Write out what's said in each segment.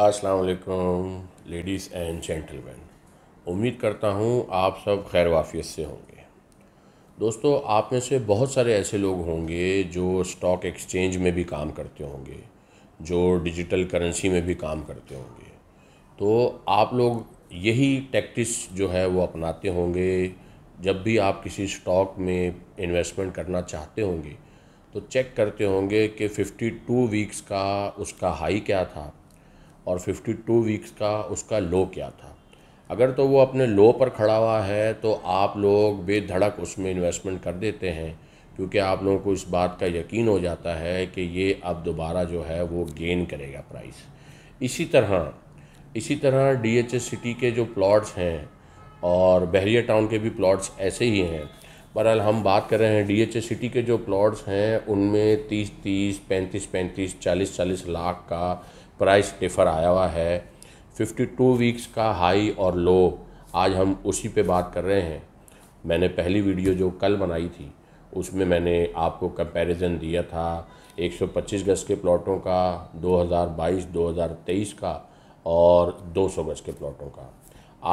अस्सलाम ladies and gentleman उम्मीद करता हूँ आप सब खैर वाफियत से होंगे दोस्तों आप में से बहुत सारे ऐसे लोग होंगे जो स्टॉक एक्सचेंज में भी काम करते होंगे जो डिजिटल करेंसी में भी काम करते होंगे तो आप लोग यही टैक्टिस जो है वो अपनाते होंगे जब भी आप किसी स्टॉक में इन्वेस्टमेंट करना चाहते होंगे तो चेक करते होंगे कि 52 वीक्स का उसका हाई क्या था और 52 वीक्स का उसका लो क्या था अगर तो वो अपने लो पर खड़ा हुआ है तो आप लोग बेधड़क उसमें इन्वेस्टमेंट कर देते हैं क्योंकि आप लोगों को इस बात का यकीन हो जाता है कि ये अब दोबारा जो है वो गेन करेगा प्राइस इसी तरह इसी तरह डी सिटी के जो प्लॉट्स हैं और बहरिया टाउन के भी प्लॉट्स ऐसे ही हैं बहरहाल हम बात कर रहे हैं डी सिटी के जो प्लॉट्स हैं उनमें तीस तीस पैंतीस पैंतीस चालीस चालीस लाख का प्राइस टेफर आया हुआ है 52 वीक्स का हाई और लो आज हम उसी पे बात कर रहे हैं मैंने पहली वीडियो जो कल बनाई थी उसमें मैंने आपको कंपैरिजन दिया था 125 गज के प्लॉटों का 2022-2023 का और 200 गज के प्लॉटों का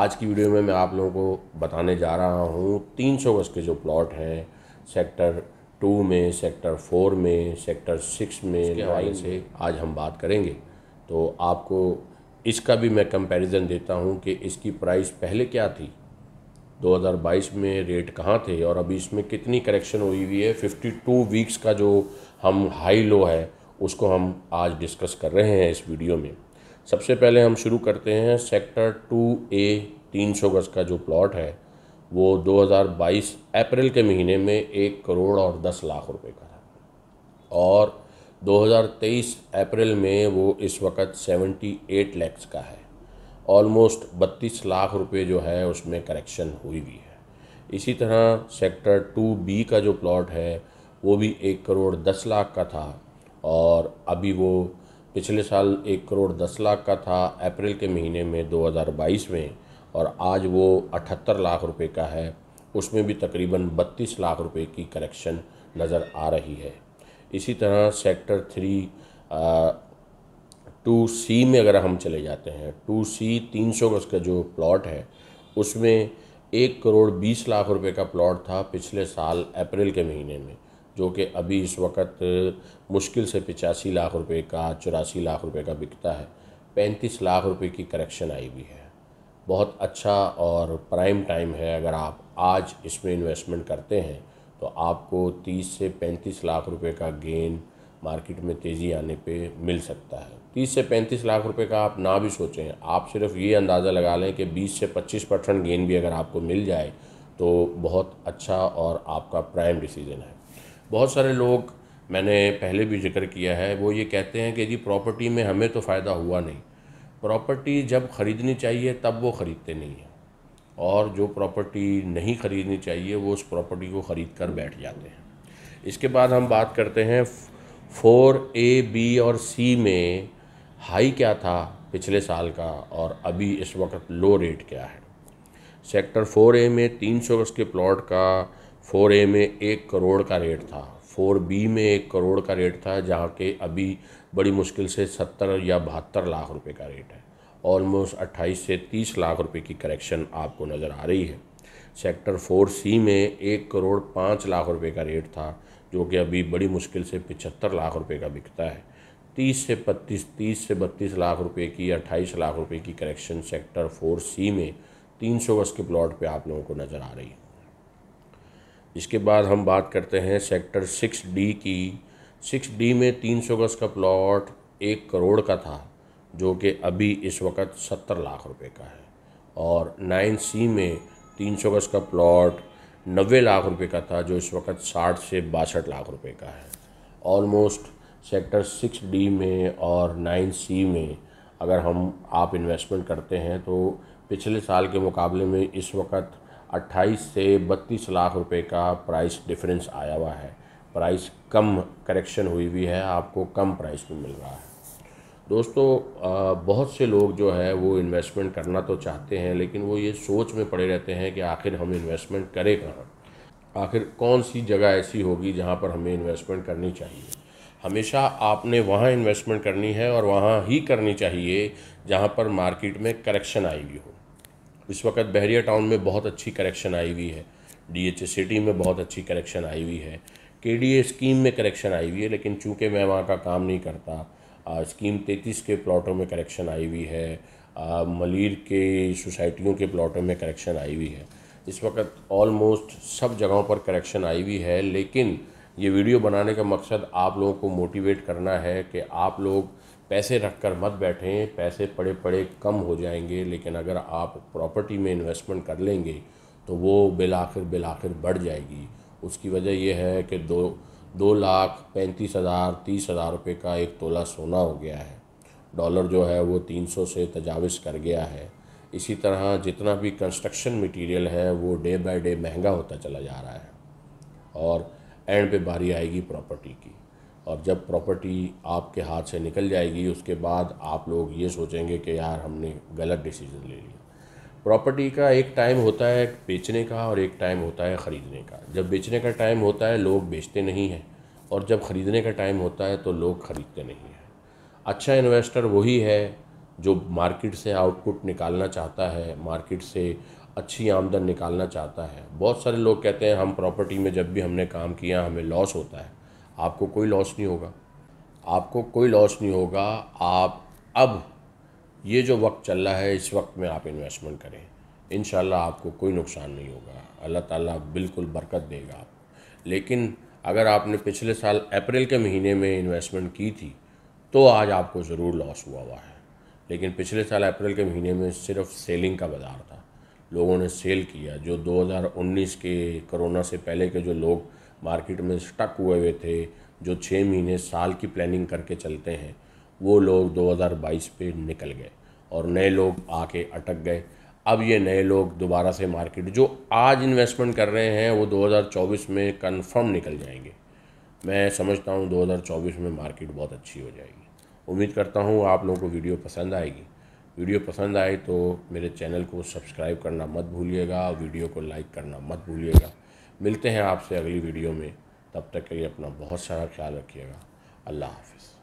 आज की वीडियो में मैं आप लोगों को बताने जा रहा हूँ 300 गज के जो प्लॉट हैं सेक्टर टू में सेक्टर फोर में सेक्टर सिक्स में से आज हम बात करेंगे तो आपको इसका भी मैं कंपैरिजन देता हूँ कि इसकी प्राइस पहले क्या थी 2022 में रेट कहाँ थे और अभी इसमें कितनी करेक्शन हुई हुई है 52 वीक्स का जो हम हाई लो है उसको हम आज डिस्कस कर रहे हैं इस वीडियो में सबसे पहले हम शुरू करते हैं सेक्टर टू ए तीन सौ गज का जो प्लॉट है वो 2022 अप्रैल के महीने में एक करोड़ और दस लाख रुपए का था और 2023 अप्रैल में वो इस वक्त 78 लैक्स का है ऑलमोस्ट 32 लाख रुपए जो है उसमें करेक्शन हुई भी है इसी तरह सेक्टर टू बी का जो प्लॉट है वो भी एक करोड़ दस लाख का था और अभी वो पिछले साल एक करोड़ दस लाख का था अप्रैल के महीने में 2022 में और आज वो अठहत्तर लाख रुपए का है उसमें भी तकरीबन बत्तीस लाख रुपए की करेक्शन नज़र आ रही है इसी तरह सेक्टर थ्री टू सी में अगर हम चले जाते हैं टू सी तीन सौ गज का जो प्लॉट है उसमें एक करोड़ बीस लाख रुपए का प्लॉट था पिछले साल अप्रैल के महीने में जो कि अभी इस वक्त मुश्किल से पचासी लाख रुपए का चौरासी लाख रुपए का बिकता है पैंतीस लाख रुपए की करेक्शन आई हुई है बहुत अच्छा और प्राइम टाइम है अगर आप आज इसमें इन्वेस्टमेंट करते हैं तो आपको 30 से 35 लाख रुपए का गेन मार्केट में तेज़ी आने पे मिल सकता है 30 से 35 लाख रुपए का आप ना भी सोचें आप सिर्फ ये अंदाज़ा लगा लें कि 20 से 25 परसेंट गेन भी अगर आपको मिल जाए तो बहुत अच्छा और आपका प्राइम डिसीजन है बहुत सारे लोग मैंने पहले भी जिक्र किया है वो ये कहते हैं कि जी प्रॉपर्टी में हमें तो फ़ायदा हुआ नहीं प्रॉपर्टी जब ख़रीदनी चाहिए तब वो ख़रीदते नहीं हैं और जो प्रॉपर्टी नहीं ख़रीदनी चाहिए वो उस प्रॉपर्टी को ख़रीद कर बैठ जाते हैं इसके बाद हम बात करते हैं फोर ए बी और सी में हाई क्या था पिछले साल का और अभी इस वक्त लो रेट क्या है सेक्टर फोर ए में तीन सौ गज के प्लॉट का फोर ए में एक करोड़ का रेट था फोर बी में एक करोड़ का रेट था जहाँ के अभी बड़ी मुश्किल से सत्तर या बहत्तर लाख रुपए का रेट है ऑलमोस्ट 28 से 30 लाख रुपए की करेक्शन आपको नज़र आ रही है सेक्टर फोर सी में एक करोड़ पाँच लाख रुपए का रेट था जो कि अभी बड़ी मुश्किल से पिचहत्तर लाख रुपए का बिकता है तीस से पत्तीस तीस से बत्तीस लाख रुपए की अट्ठाईस लाख रुपए की करेक्शन सेक्टर फोर सी में तीन सौ गज़ के प्लॉट पे आप लोगों को नज़र आ रही है इसके बाद हम बात करते हैं सेक्टर सिक्स डी की सिक्स डी में तीन सौ गज़ का प्लॉट एक करोड़ का था जो कि अभी इस वक्त सत्तर लाख रुपए का है और नाइन सी में तीन सौ गज का प्लॉट नब्बे लाख रुपए का था जो इस वक्त साठ से बासठ लाख रुपए का है ऑलमोस्ट सेक्टर सिक्स डी में और नाइन सी में अगर हम आप इन्वेस्टमेंट करते हैं तो पिछले साल के मुकाबले में इस वक्त 28 से 32 लाख रुपए का प्राइस डिफरेंस आया हुआ है प्राइस कम करेक्शन हुई हुई है आपको कम प्राइस में मिल रहा है दोस्तों बहुत से लोग जो है वो इन्वेस्टमेंट करना तो चाहते हैं लेकिन वो ये सोच में पड़े रहते हैं कि आखिर हम इन्वेस्टमेंट करें कहाँ आखिर कौन सी जगह ऐसी होगी जहाँ पर हमें इन्वेस्टमेंट करनी चाहिए हमेशा आपने वहाँ इन्वेस्टमेंट करनी है और वहाँ ही करनी चाहिए जहाँ पर मार्केट में करेक्शन आई हुई हो इस वक्त बहरिया टाउन में बहुत अच्छी करेक्शन आई हुई है डीएचए सिटी में बहुत अच्छी करेक्शन आई हुई है ए स्कीम में करेक्शन आई हुई है लेकिन चूंकि मैं वहाँ का काम नहीं करता स्कीम तैतीस के प्लॉटों में करेक्शन आई हुई है मलिर के सोसाइटियों के प्लॉटों में करेक्शन आई हुई है इस वक्त ऑलमोस्ट सब जगहों पर करेक्शन आई हुई है लेकिन ये वीडियो बनाने का मकसद आप लोगों को मोटिवेट करना है कि आप लोग पैसे रख कर मत बैठें पैसे पड़े पड़े कम हो जाएंगे लेकिन अगर आप प्रॉपर्टी में इन्वेस्टमेंट कर लेंगे तो वो बिल आखिर बिल आखिर बढ़ जाएगी उसकी वजह यह है कि दो दो लाख पैंतीस हज़ार तीस हज़ार रुपये का एक तोला सोना हो गया है डॉलर जो है वो तीन सौ से तजावज़ कर गया है इसी तरह जितना भी कंस्ट्रक्शन मटेरियल है वो डे बाय डे महंगा होता चला जा रहा है और एंड पे बारी आएगी प्रॉपर्टी की और जब प्रॉपर्टी आपके हाथ से निकल जाएगी उसके बाद आप लोग ये सोचेंगे कि यार हमने गलत डिसीज़न ले लिया प्रॉपर्टी का एक टाइम होता है बेचने का और एक टाइम होता है ख़रीदने का जब बेचने का टाइम होता है लोग बेचते नहीं हैं और जब ख़रीदने का टाइम होता है तो लोग ख़रीदते नहीं हैं अच्छा इन्वेस्टर वही है जो मार्केट से आउटपुट निकालना चाहता है मार्केट से अच्छी आमदन निकालना चाहता है बहुत सारे लोग कहते हैं हम प्रॉपर्टी में जब भी हमने काम किया हमें लॉस होता है आपको कोई लॉस नहीं होगा आपको कोई लॉस नहीं होगा आप अब ये जो वक्त चल रहा है इस वक्त में आप इन्वेस्टमेंट करें इन आपको कोई नुकसान नहीं होगा अल्लाह ताला बिल्कुल बरकत देगा आपको लेकिन अगर आपने पिछले साल अप्रैल के महीने में इन्वेस्टमेंट की थी तो आज आपको ज़रूर लॉस हुआ हुआ है लेकिन पिछले साल अप्रैल के महीने में सिर्फ सेलिंग का बाजार था लोगों ने सेल किया जो 2019 के कोरोना से पहले के जो लोग मार्केट में स्टक हुए हुए थे जो छः महीने साल की प्लानिंग करके चलते हैं वो लोग 2022 पे निकल गए और नए लोग आके अटक गए अब ये नए लोग दोबारा से मार्केट जो आज इन्वेस्टमेंट कर रहे हैं वो 2024 में कंफर्म निकल जाएंगे मैं समझता हूँ 2024 में मार्केट बहुत अच्छी हो जाएगी उम्मीद करता हूँ आप लोगों को वीडियो पसंद आएगी वीडियो पसंद आए तो मेरे चैनल को सब्सक्राइब करना मत भूलिएगा वीडियो को लाइक करना मत भूलिएगा मिलते हैं आपसे अगली वीडियो में तब तक के लिए अपना बहुत सारा ख्याल रखिएगा अल्लाह हाफिज़